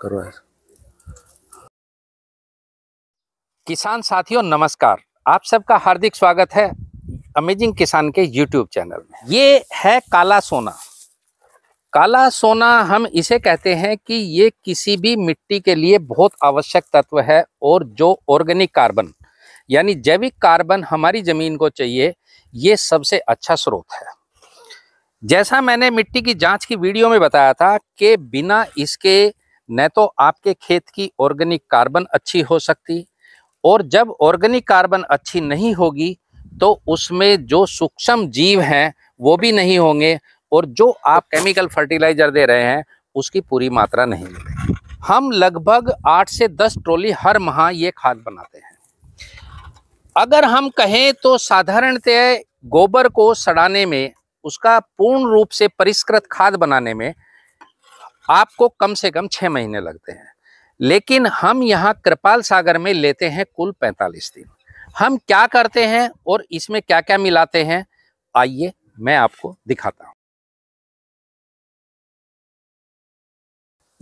करो ऐसा किसान साथियों नमस्कार आप सबका हार्दिक स्वागत है अमेजिंग किसान के यूट्यूब चैनल में ये है काला सोना काला सोना हम इसे कहते हैं कि ये किसी भी मिट्टी के लिए बहुत आवश्यक तत्व है और जो ऑर्गेनिक कार्बन यानी जैविक कार्बन हमारी ज़मीन को चाहिए ये सबसे अच्छा स्रोत है जैसा मैंने मिट्टी की जांच की वीडियो में बताया था कि बिना इसके न तो आपके खेत की ऑर्गेनिक कार्बन अच्छी हो सकती और जब ऑर्गेनिक कार्बन अच्छी नहीं होगी तो उसमें जो सूक्ष्म जीव हैं वो भी नहीं होंगे और जो आप केमिकल फर्टिलाइजर दे रहे हैं उसकी पूरी मात्रा नहीं मिलेगी हम लगभग आठ से दस ट्रॉली हर माह ये खाद बनाते हैं अगर हम कहें तो साधारणतः गोबर को सड़ाने में उसका पूर्ण रूप से परिष्कृत खाद बनाने में आपको कम से कम छह महीने लगते हैं लेकिन हम यहाँ कृपाल सागर में लेते हैं कुल पैंतालीस दिन हम क्या करते हैं और इसमें क्या क्या मिलाते हैं आइए मैं आपको दिखाता हूं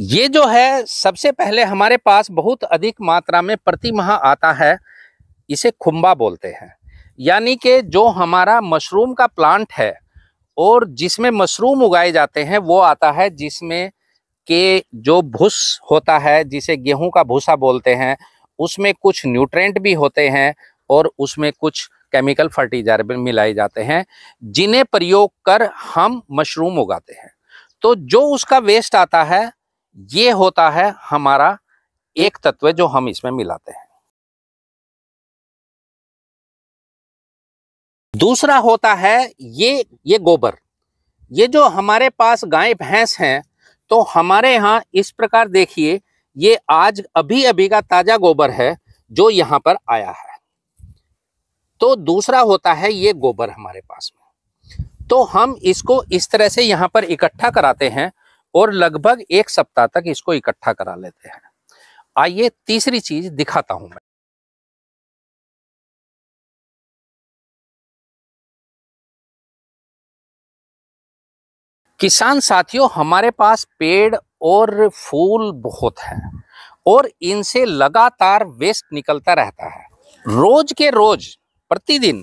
ये जो है सबसे पहले हमारे पास बहुत अधिक मात्रा में प्रति माह आता है इसे खुम्बा बोलते हैं यानी कि जो हमारा मशरूम का प्लांट है और जिसमें मशरूम उगाए जाते हैं वो आता है जिसमें कि जो भूस होता है जिसे गेहूं का भूसा बोलते हैं उसमें कुछ न्यूट्रेंट भी होते हैं और उसमें कुछ केमिकल फर्टिलाइजर भी मिलाए जाते हैं जिन्हें प्रयोग कर हम मशरूम उगाते हैं तो जो उसका वेस्ट आता है ये होता है हमारा एक तत्व जो हम इसमें मिलाते हैं दूसरा होता है ये ये गोबर ये जो हमारे पास गाय भैंस हैं तो हमारे यहाँ इस प्रकार देखिए ये आज अभी अभी का ताजा गोबर है जो यहाँ पर आया है तो दूसरा होता है ये गोबर हमारे पास में तो हम इसको इस तरह से यहाँ पर इकट्ठा कराते हैं और लगभग एक सप्ताह तक इसको इकट्ठा करा लेते हैं आइए तीसरी चीज दिखाता हूं मैं किसान साथियों हमारे पास पेड़ और फूल बहुत हैं और इनसे लगातार वेस्ट निकलता रहता है रोज के रोज प्रतिदिन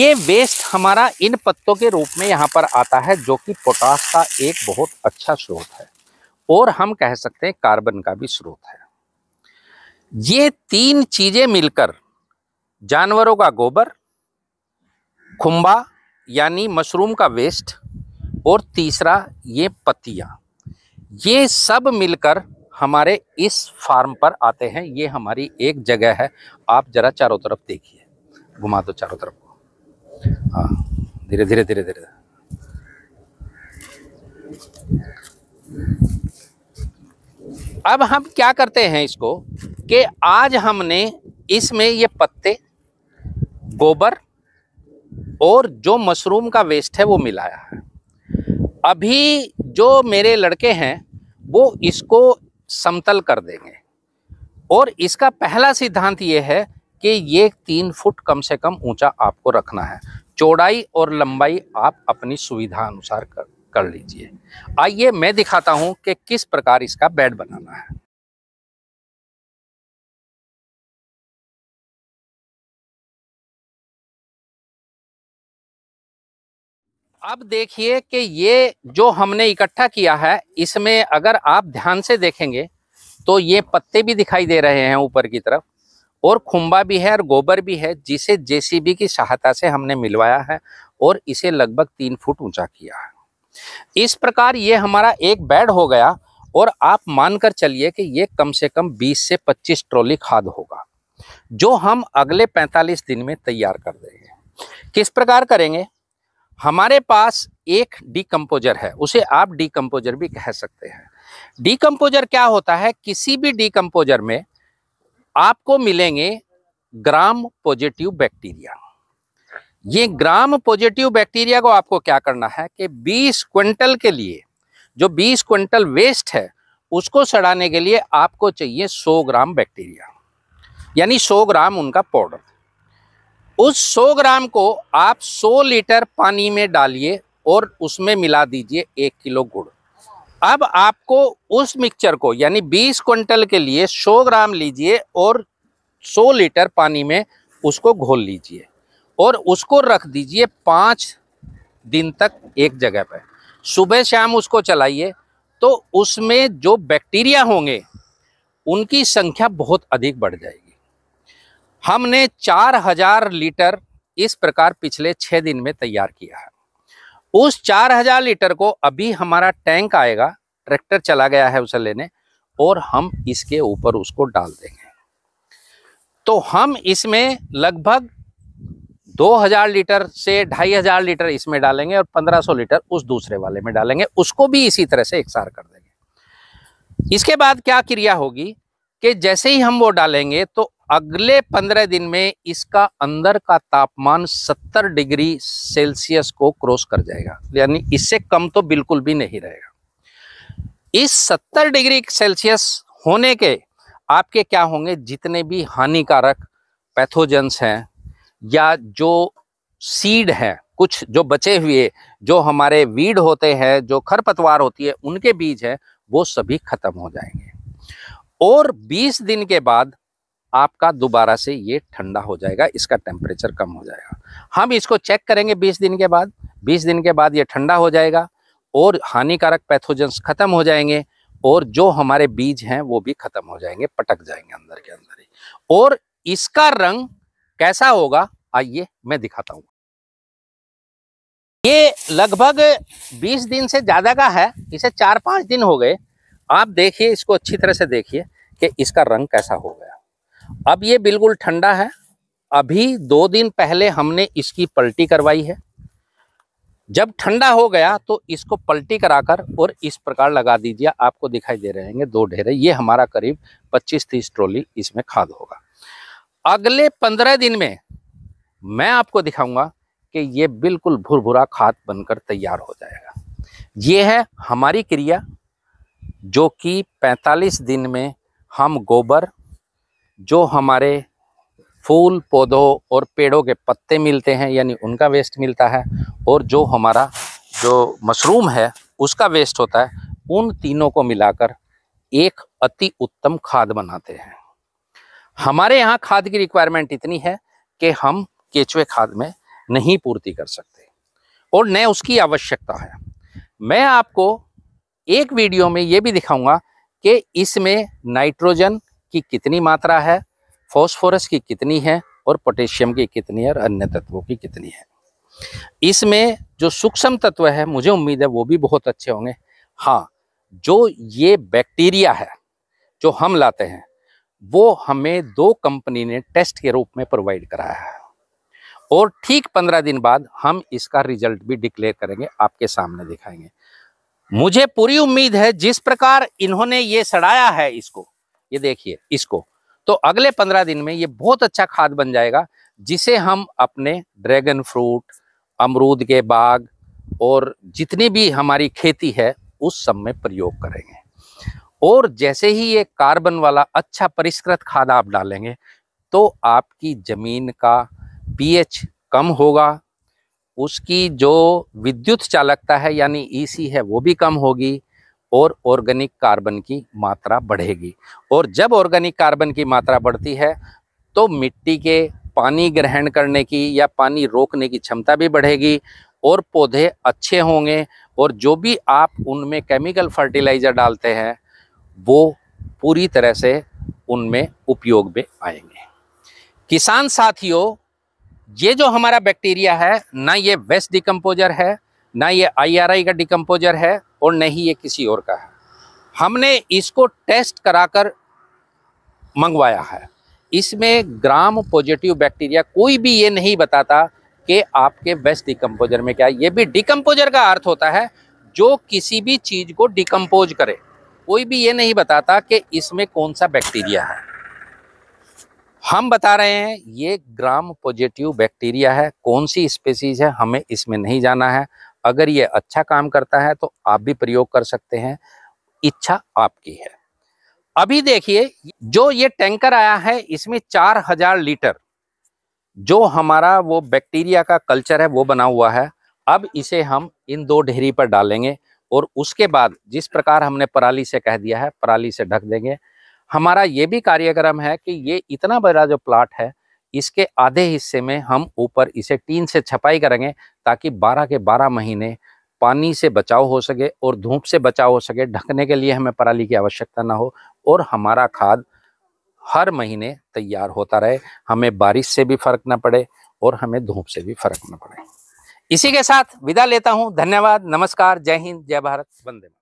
ये वेस्ट हमारा इन पत्तों के रूप में यहाँ पर आता है जो कि पोटास का एक बहुत अच्छा स्रोत है और हम कह सकते हैं कार्बन का भी स्रोत है ये तीन चीजें मिलकर जानवरों का गोबर खुम्बा यानी मशरूम का वेस्ट और तीसरा ये पत्तियाँ ये सब मिलकर हमारे इस फार्म पर आते हैं ये हमारी एक जगह है आप ज़रा चारों तरफ देखिए घुमा दो चारों तरफ को हाँ धीरे धीरे धीरे धीरे अब हम क्या करते हैं इसको कि आज हमने इसमें ये पत्ते गोबर और जो मशरूम का वेस्ट है वो मिलाया है अभी जो मेरे लड़के हैं वो इसको समतल कर देंगे और इसका पहला सिद्धांत ये है कि ये तीन फुट कम से कम ऊंचा आपको रखना है चौड़ाई और लंबाई आप अपनी सुविधा अनुसार कर कर लीजिए आइए मैं दिखाता हूँ कि किस प्रकार इसका बेड बनाना है अब देखिए कि ये जो हमने इकट्ठा किया है इसमें अगर आप ध्यान से देखेंगे तो ये पत्ते भी दिखाई दे रहे हैं ऊपर की तरफ और खुम्बा भी है और गोबर भी है जिसे जेसीबी की सहायता से हमने मिलवाया है और इसे लगभग तीन फुट ऊंचा किया है इस प्रकार ये हमारा एक बेड हो गया और आप मानकर चलिए कि ये कम से कम 20 से 25 ट्रॉली खाद होगा जो हम अगले 45 दिन में तैयार कर देंगे किस प्रकार करेंगे हमारे पास एक डीकम्पोजर है उसे आप डीकम्पोजर भी कह सकते हैं डीकम्पोजर क्या होता है किसी भी डीकम्पोजर में आपको मिलेंगे ग्राम पॉजिटिव बैक्टीरिया ये ग्राम पॉजिटिव बैक्टीरिया को आपको क्या करना है कि 20 क्विंटल के लिए जो 20 क्विंटल वेस्ट है उसको सड़ाने के लिए आपको चाहिए 100 ग्राम बैक्टीरिया यानी 100 ग्राम उनका पाउडर उस 100 ग्राम को आप 100 लीटर पानी में डालिए और उसमें मिला दीजिए एक किलो गुड़ अब आपको उस मिक्सचर को यानी 20 क्विंटल के लिए 100 ग्राम लीजिए और 100 लीटर पानी में उसको घोल लीजिए और उसको रख दीजिए पाँच दिन तक एक जगह पर सुबह शाम उसको चलाइए तो उसमें जो बैक्टीरिया होंगे उनकी संख्या बहुत अधिक बढ़ जाएगी हमने 4000 लीटर इस प्रकार पिछले छः दिन में तैयार किया है उस 4000 लीटर को अभी हमारा टैंक आएगा ट्रैक्टर चला गया है उसे लेने और हम इसके ऊपर उसको डाल देंगे तो हम इसमें लगभग 2000 लीटर से 2500 लीटर इसमें डालेंगे और 1500 लीटर उस दूसरे वाले में डालेंगे उसको भी इसी तरह से एकसार कर देंगे इसके बाद क्या क्रिया होगी कि जैसे ही हम वो डालेंगे तो अगले पंद्रह दिन में इसका अंदर का तापमान सत्तर डिग्री सेल्सियस को क्रॉस कर जाएगा यानी इससे कम तो बिल्कुल भी नहीं रहेगा इस सत्तर डिग्री सेल्सियस होने के आपके क्या होंगे जितने भी हानिकारक पैथोजेंस हैं या जो सीड हैं कुछ जो बचे हुए जो हमारे वीड होते हैं जो खरपतवार होती है उनके बीज हैं वो सभी खत्म हो जाएंगे और 20 दिन के बाद आपका दोबारा से ये ठंडा हो जाएगा इसका टेम्परेचर कम हो जाएगा हम इसको चेक करेंगे 20 दिन के बाद 20 दिन के बाद ये ठंडा हो जाएगा और हानिकारक पैथोजेंस ख़त्म हो जाएंगे और जो हमारे बीज हैं वो भी ख़त्म हो जाएंगे पटक जाएंगे अंदर के अंदर ही और इसका रंग कैसा होगा आइए मैं दिखाता हूँ ये लगभग 20 दिन से ज़्यादा का है इसे चार पांच दिन हो गए आप देखिए इसको अच्छी तरह से देखिए कि इसका रंग कैसा हो गया अब ये बिल्कुल ठंडा है अभी दो दिन पहले हमने इसकी पलटी करवाई है जब ठंडा हो गया तो इसको पलटी कराकर और इस प्रकार लगा दीजिए आपको दिखाई दे रहे हैं दो ढेरे ये हमारा करीब 25-30 ट्रॉली इसमें खाद होगा अगले 15 दिन में मैं आपको दिखाऊंगा कि ये बिल्कुल भुर भुरा खाद बनकर तैयार हो जाएगा ये है हमारी क्रिया जो कि 45 दिन में हम गोबर जो हमारे फूल पौधों और पेड़ों के पत्ते मिलते हैं यानी उनका वेस्ट मिलता है और जो हमारा जो मशरूम है उसका वेस्ट होता है उन तीनों को मिलाकर एक अति उत्तम खाद बनाते हैं हमारे यहाँ खाद की रिक्वायरमेंट इतनी है कि हम केचुए खाद में नहीं पूर्ति कर सकते और न उसकी आवश्यकता है मैं आपको एक वीडियो में ये भी दिखाऊंगा कि इसमें नाइट्रोजन की कितनी मात्रा है फॉस्फोरस की कितनी है और पोटेशियम की कितनी है और अन्य तत्वों की कितनी है इसमें जो सूक्ष्म तत्व है मुझे उम्मीद है वो भी बहुत अच्छे होंगे हाँ जो ये बैक्टीरिया है जो हम लाते हैं वो हमें दो कंपनी ने टेस्ट के रूप में प्रोवाइड कराया है और ठीक पंद्रह दिन बाद हम इसका रिजल्ट भी डिक्लेयर करेंगे आपके सामने दिखाएंगे मुझे पूरी उम्मीद है जिस प्रकार इन्होंने ये सड़ाया है इसको ये देखिए इसको तो अगले पंद्रह दिन में ये बहुत अच्छा खाद बन जाएगा जिसे हम अपने ड्रैगन फ्रूट अमरूद के बाग और जितनी भी हमारी खेती है उस सब में प्रयोग करेंगे और जैसे ही ये कार्बन वाला अच्छा परिष्कृत खाद आप डालेंगे तो आपकी ज़मीन का पीएच कम होगा उसकी जो विद्युत चालकता है यानी ईसी e है वो भी कम होगी और ऑर्गेनिक कार्बन की मात्रा बढ़ेगी और जब ऑर्गेनिक कार्बन की मात्रा बढ़ती है तो मिट्टी के पानी ग्रहण करने की या पानी रोकने की क्षमता भी बढ़ेगी और पौधे अच्छे होंगे और जो भी आप उनमें केमिकल फर्टिलाइज़र डालते हैं वो पूरी तरह से उनमें उपयोग में आएंगे किसान साथियों ये जो हमारा बैक्टीरिया है ना ये वेस्ट डिकम्पोजर है ना ये आईआरआई का डिकम्पोजर है और न ही ये किसी और का है हमने इसको टेस्ट कराकर मंगवाया है इसमें ग्राम पॉजिटिव बैक्टीरिया कोई भी ये नहीं बताता कि आपके वेस्ट डिकम्पोजर में क्या है ये भी डिकम्पोजर का अर्थ होता है जो किसी भी चीज़ को डिकम्पोज करे कोई भी ये नहीं बताता कि इसमें कौन सा बैक्टीरिया है हम बता रहे हैं ये ग्राम पॉजिटिव बैक्टीरिया है कौन सी स्पेसीज है हमें इसमें नहीं जाना है अगर ये अच्छा काम करता है तो आप भी प्रयोग कर सकते हैं इच्छा आपकी है अभी देखिए जो ये टैंकर आया है इसमें चार हजार लीटर जो हमारा वो बैक्टीरिया का कल्चर है वो बना हुआ है अब इसे हम इन दो ढेरी पर डालेंगे और उसके बाद जिस प्रकार हमने पराली से कह दिया है पराली से ढक देंगे हमारा ये भी कार्यक्रम है कि ये इतना बड़ा जो प्लाट है इसके आधे हिस्से में हम ऊपर इसे टीन से छपाई करेंगे ताकि 12 के 12 महीने पानी से बचाव हो सके और धूप से बचाव हो सके ढकने के लिए हमें पराली की आवश्यकता ना हो और हमारा खाद हर महीने तैयार होता रहे हमें बारिश से भी फर्क ना पड़े और हमें धूप से भी फर्क ना पड़े इसी के साथ विदा लेता हूं धन्यवाद नमस्कार जय हिंद जय भारत वंदे